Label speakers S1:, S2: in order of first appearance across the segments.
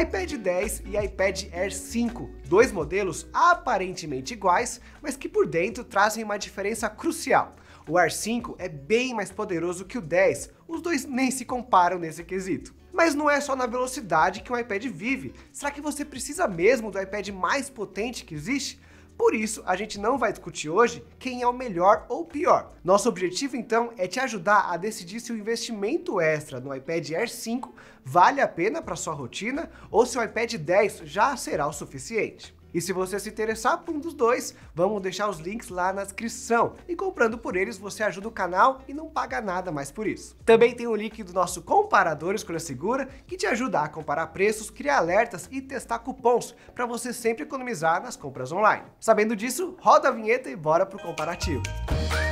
S1: iPad 10 e iPad Air 5, dois modelos aparentemente iguais, mas que por dentro trazem uma diferença crucial. O Air 5 é bem mais poderoso que o 10, os dois nem se comparam nesse quesito. Mas não é só na velocidade que o iPad vive. Será que você precisa mesmo do iPad mais potente que existe? Por isso, a gente não vai discutir hoje quem é o melhor ou pior. Nosso objetivo então é te ajudar a decidir se o investimento extra no iPad Air 5 vale a pena para sua rotina ou se o iPad 10 já será o suficiente. E se você se interessar por um dos dois, vamos deixar os links lá na descrição. E comprando por eles, você ajuda o canal e não paga nada mais por isso. Também tem o link do nosso comparador Escolha Segura, que te ajuda a comparar preços, criar alertas e testar cupons para você sempre economizar nas compras online. Sabendo disso, roda a vinheta e bora pro comparativo. Música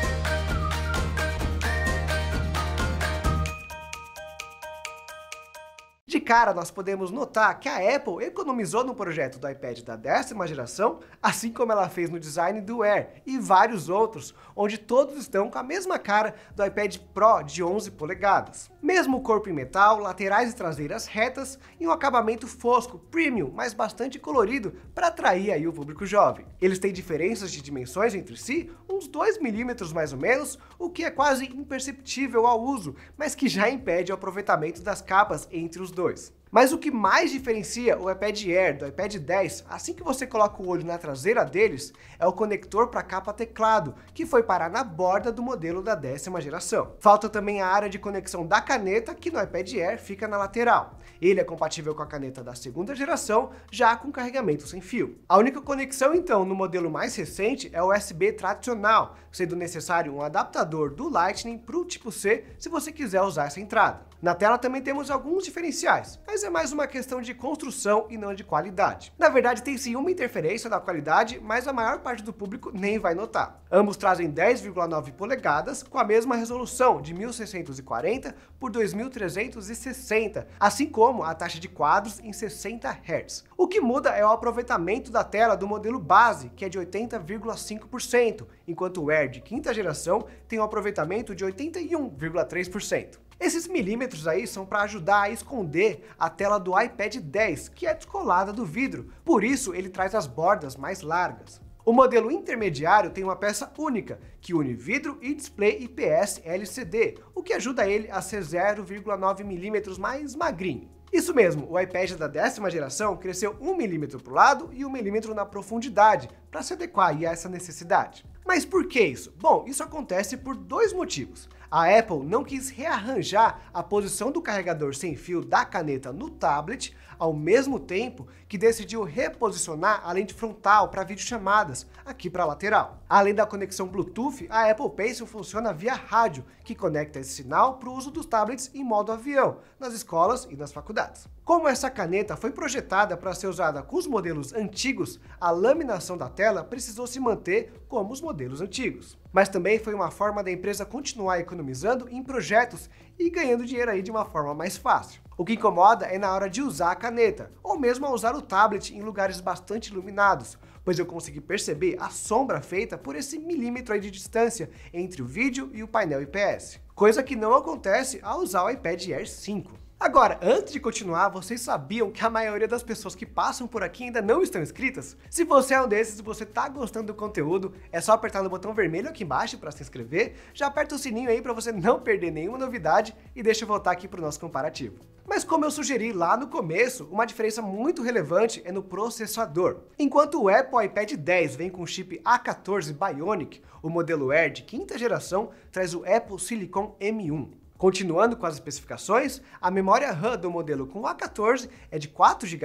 S1: De cara, nós podemos notar que a Apple economizou no projeto do iPad da décima geração, assim como ela fez no design do Air e vários outros, onde todos estão com a mesma cara do iPad Pro de 11 polegadas. Mesmo corpo em metal, laterais e traseiras retas e um acabamento fosco, premium, mas bastante colorido para atrair aí o público jovem. Eles têm diferenças de dimensões entre si, uns 2 milímetros mais ou menos, o que é quase imperceptível ao uso, mas que já impede o aproveitamento das capas entre os dois. 2. Mas o que mais diferencia o iPad Air do iPad 10, assim que você coloca o olho na traseira deles, é o conector para capa teclado, que foi parar na borda do modelo da décima geração. Falta também a área de conexão da caneta, que no iPad Air fica na lateral. Ele é compatível com a caneta da segunda geração, já com carregamento sem fio. A única conexão então no modelo mais recente é o USB tradicional, sendo necessário um adaptador do Lightning para o tipo C se você quiser usar essa entrada. Na tela também temos alguns diferenciais, mas é mais uma questão de construção e não de qualidade. Na verdade, tem sim uma interferência da qualidade, mas a maior parte do público nem vai notar. Ambos trazem 10,9 polegadas com a mesma resolução de 1640 por 2360, assim como a taxa de quadros em 60 Hz. O que muda é o aproveitamento da tela do modelo base, que é de 80,5%, enquanto o Air de quinta geração tem um aproveitamento de 81,3%. Esses milímetros aí são para ajudar a esconder a tela do iPad 10, que é descolada do vidro, por isso ele traz as bordas mais largas. O modelo intermediário tem uma peça única, que une vidro e display IPS LCD, o que ajuda ele a ser 0,9 mm mais magrinho. Isso mesmo, o iPad da décima geração cresceu 1 mm para o lado e 1 mm na profundidade, para se adequar a essa necessidade. Mas por que isso? Bom, isso acontece por dois motivos. A Apple não quis rearranjar a posição do carregador sem fio da caneta no tablet, ao mesmo tempo que decidiu reposicionar a lente frontal para videochamadas, aqui para a lateral. Além da conexão Bluetooth, a Apple Pencil funciona via rádio, que conecta esse sinal para o uso dos tablets em modo avião, nas escolas e nas faculdades. Como essa caneta foi projetada para ser usada com os modelos antigos, a laminação da tela precisou se manter como os modelos antigos. Mas também foi uma forma da empresa continuar economizando em projetos e ganhando dinheiro aí de uma forma mais fácil. O que incomoda é na hora de usar a caneta, ou mesmo ao usar o tablet em lugares bastante iluminados, pois eu consegui perceber a sombra feita por esse milímetro aí de distância entre o vídeo e o painel IPS, coisa que não acontece ao usar o iPad Air 5. Agora, antes de continuar, vocês sabiam que a maioria das pessoas que passam por aqui ainda não estão inscritas? Se você é um desses e você está gostando do conteúdo, é só apertar no botão vermelho aqui embaixo para se inscrever, já aperta o sininho aí para você não perder nenhuma novidade e deixa eu voltar aqui para o nosso comparativo. Mas como eu sugeri lá no começo, uma diferença muito relevante é no processador. Enquanto o Apple iPad 10 vem com o chip A14 Bionic, o modelo Air de quinta geração traz o Apple Silicon M1. Continuando com as especificações, a memória RAM do modelo com A14 é de 4 GB,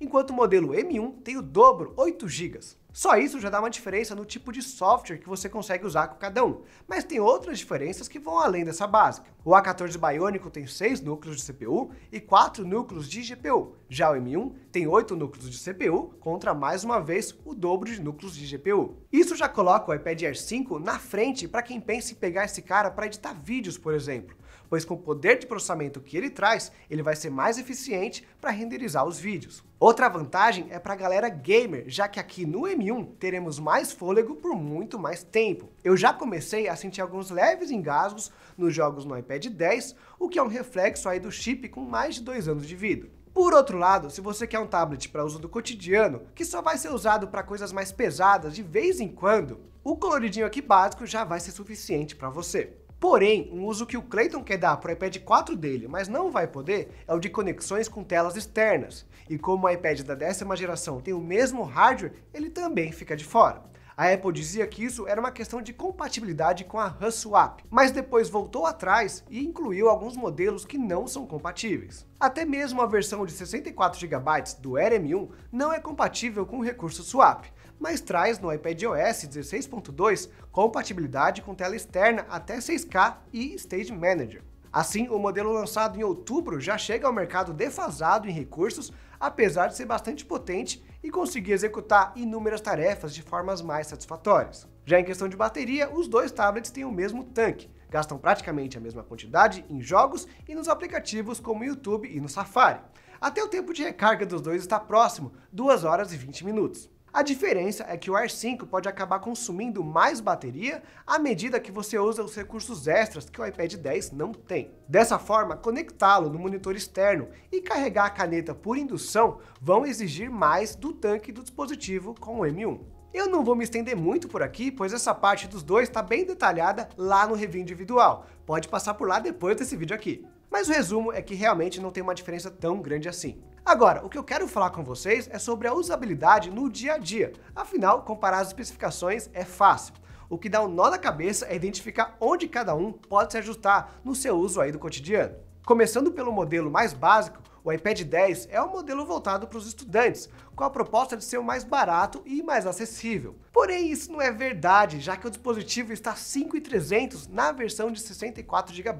S1: enquanto o modelo M1 tem o dobro, 8 GB. Só isso já dá uma diferença no tipo de software que você consegue usar com cada um, mas tem outras diferenças que vão além dessa básica. O A14 Bionic tem 6 núcleos de CPU e 4 núcleos de GPU, já o M1 tem 8 núcleos de CPU contra mais uma vez o dobro de núcleos de GPU. Isso já coloca o iPad Air 5 na frente para quem pensa em pegar esse cara para editar vídeos, por exemplo, pois com o poder de processamento que ele traz, ele vai ser mais eficiente para renderizar os vídeos. Outra vantagem é para a galera gamer, já que aqui no M1 teremos mais fôlego por muito mais tempo. Eu já comecei a sentir alguns leves engasgos nos jogos no iPad 10, o que é um reflexo aí do chip com mais de dois anos de vida. Por outro lado, se você quer um tablet para uso do cotidiano, que só vai ser usado para coisas mais pesadas de vez em quando, o coloridinho aqui básico já vai ser suficiente para você. Porém, um uso que o Clayton quer dar para o iPad 4 dele, mas não vai poder, é o de conexões com telas externas. E como o iPad da décima geração tem o mesmo hardware, ele também fica de fora. A Apple dizia que isso era uma questão de compatibilidade com a HUSWAP, mas depois voltou atrás e incluiu alguns modelos que não são compatíveis. Até mesmo a versão de 64 GB do RM1 não é compatível com o recurso swap, mas traz no iPadOS 16.2 compatibilidade com tela externa até 6K e Stage Manager. Assim, o modelo lançado em outubro já chega ao mercado defasado em recursos, apesar de ser bastante potente e conseguir executar inúmeras tarefas de formas mais satisfatórias. Já em questão de bateria, os dois tablets têm o mesmo tanque, gastam praticamente a mesma quantidade em jogos e nos aplicativos como YouTube e no Safari. Até o tempo de recarga dos dois está próximo, 2 horas e 20 minutos. A diferença é que o Air 5 pode acabar consumindo mais bateria à medida que você usa os recursos extras que o iPad 10 não tem. Dessa forma, conectá-lo no monitor externo e carregar a caneta por indução vão exigir mais do tanque do dispositivo com o M1. Eu não vou me estender muito por aqui, pois essa parte dos dois está bem detalhada lá no review individual. Pode passar por lá depois desse vídeo aqui. Mas o resumo é que realmente não tem uma diferença tão grande assim. Agora, o que eu quero falar com vocês é sobre a usabilidade no dia a dia. Afinal, comparar as especificações é fácil. O que dá um nó na cabeça é identificar onde cada um pode se ajustar no seu uso aí do cotidiano. Começando pelo modelo mais básico, o iPad 10 é um modelo voltado para os estudantes, com a proposta de ser o mais barato e mais acessível. Porém, isso não é verdade, já que o dispositivo está 5.300 na versão de 64 GB,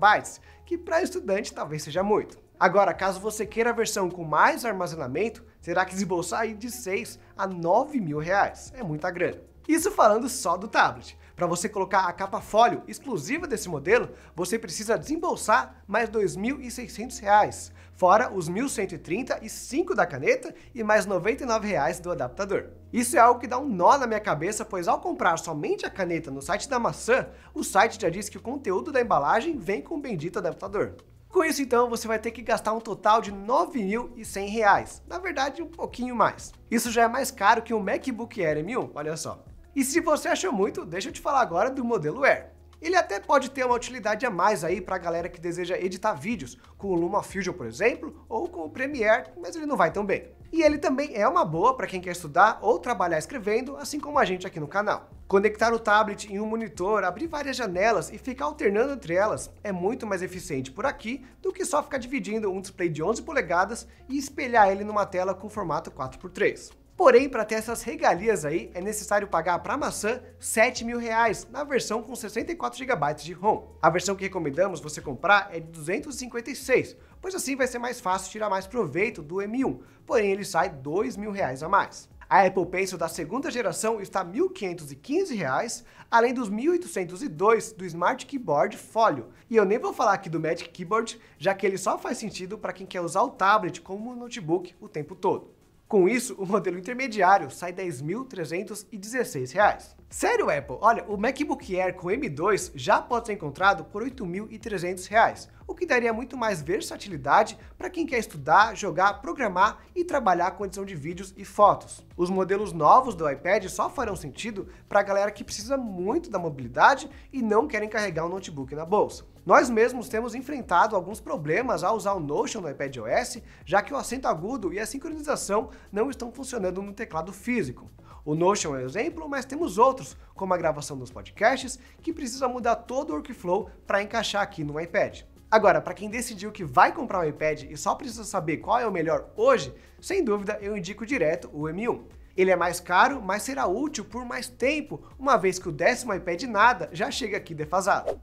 S1: que para estudante talvez seja muito. Agora, caso você queira a versão com mais armazenamento, terá que desembolsar aí de 6 a 9 mil reais. É muita grana. Isso falando só do tablet. Para você colocar a capa folio exclusiva desse modelo, você precisa desembolsar mais R$ 2.600, fora os R$ 1.135 da caneta e mais R$ 99 do adaptador. Isso é algo que dá um nó na minha cabeça, pois ao comprar somente a caneta no site da maçã, o site já diz que o conteúdo da embalagem vem com o bendito adaptador. Com isso, então, você vai ter que gastar um total de R$ 9.100, na verdade, um pouquinho mais. Isso já é mais caro que um MacBook Air M1, olha só. E se você achou muito, deixa eu te falar agora do modelo Air. Ele até pode ter uma utilidade a mais aí para a galera que deseja editar vídeos, com o LumaFusion, por exemplo, ou com o Premiere, mas ele não vai tão bem. E ele também é uma boa para quem quer estudar ou trabalhar escrevendo, assim como a gente aqui no canal. Conectar o tablet em um monitor, abrir várias janelas e ficar alternando entre elas é muito mais eficiente por aqui do que só ficar dividindo um display de 11 polegadas e espelhar ele numa tela com formato 4x3. Porém, para ter essas regalias aí, é necessário pagar para a maçã R$ 7 mil reais, na versão com 64 GB de ROM. A versão que recomendamos você comprar é de 256, pois assim vai ser mais fácil tirar mais proveito do M1, porém ele sai R$ 2 mil reais a mais. A Apple Pencil da segunda geração está R$ 1.515, além dos R$ 1.802 do Smart Keyboard Folio. E eu nem vou falar aqui do Magic Keyboard, já que ele só faz sentido para quem quer usar o tablet como notebook o tempo todo. Com isso, o modelo intermediário sai R$ 10.316. Sério, Apple? Olha, o MacBook Air com M2 já pode ser encontrado por R$ 8.300, o que daria muito mais versatilidade para quem quer estudar, jogar, programar e trabalhar com edição de vídeos e fotos. Os modelos novos do iPad só farão sentido para a galera que precisa muito da mobilidade e não querem carregar um notebook na bolsa. Nós mesmos temos enfrentado alguns problemas ao usar o Notion no iPadOS, já que o acento agudo e a sincronização não estão funcionando no teclado físico. O Notion é um exemplo, mas temos outros, como a gravação dos podcasts, que precisa mudar todo o workflow para encaixar aqui no iPad. Agora, para quem decidiu que vai comprar um iPad e só precisa saber qual é o melhor hoje, sem dúvida eu indico direto o M1. Ele é mais caro, mas será útil por mais tempo, uma vez que o décimo iPad nada já chega aqui defasado.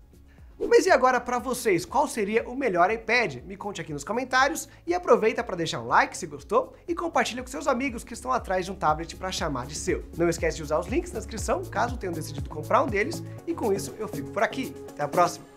S1: Mas e agora para vocês, qual seria o melhor iPad? Me conte aqui nos comentários e aproveita para deixar um like se gostou e compartilha com seus amigos que estão atrás de um tablet para chamar de seu. Não esquece de usar os links na descrição caso tenham decidido comprar um deles e com isso eu fico por aqui. Até a próxima!